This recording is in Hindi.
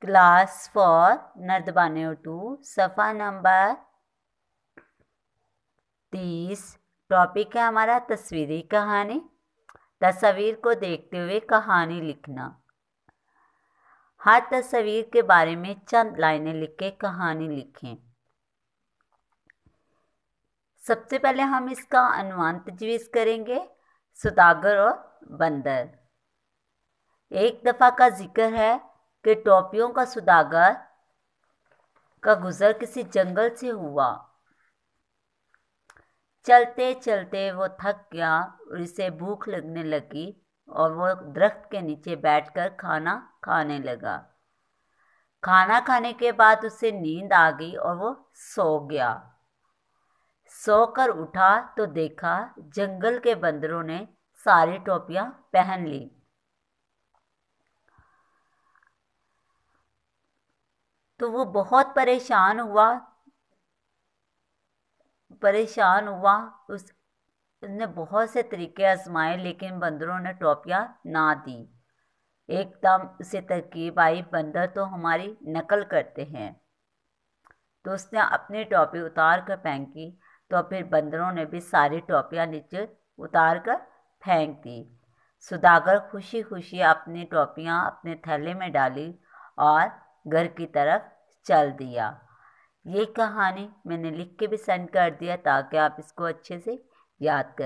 क्लास फॉर नर्दबाने टू सफ़ा नंबर तीस टॉपिक है हमारा तस्वीरी कहानी तस्वीर को देखते हुए कहानी लिखना हर तस्वीर के बारे में चंद लाइनें लिख के कहानी लिखें सबसे पहले हम इसका अनुमान तजवीज़ करेंगे सुदागर और बंदर एक दफ़ा का जिक्र है कि टोपियों का सुदागर का गुजर किसी जंगल से हुआ चलते चलते वो थक गया और इसे भूख लगने लगी और वो दरख्त के नीचे बैठकर खाना खाने लगा खाना खाने के बाद उसे नींद आ गई और वो सो गया सोकर उठा तो देखा जंगल के बंदरों ने सारी टोपियां पहन ली तो वो बहुत परेशान हुआ परेशान हुआ उस उसने बहुत से तरीके आजमाए लेकिन बंदरों ने टोपियाँ ना दी एकदम उसे तरकीब आई बंदर तो हमारी नकल करते हैं तो उसने अपनी टोपी उतार कर फेंकी तो फिर बंदरों ने भी सारी टोपियाँ नीचे उतार कर फेंक दी सुदागर खुशी खुशी अपनी टोपियाँ अपने थैले में डाली और घर की तरफ चल दिया ये कहानी मैंने लिख के भी सेंड कर दिया ताकि आप इसको अच्छे से याद करें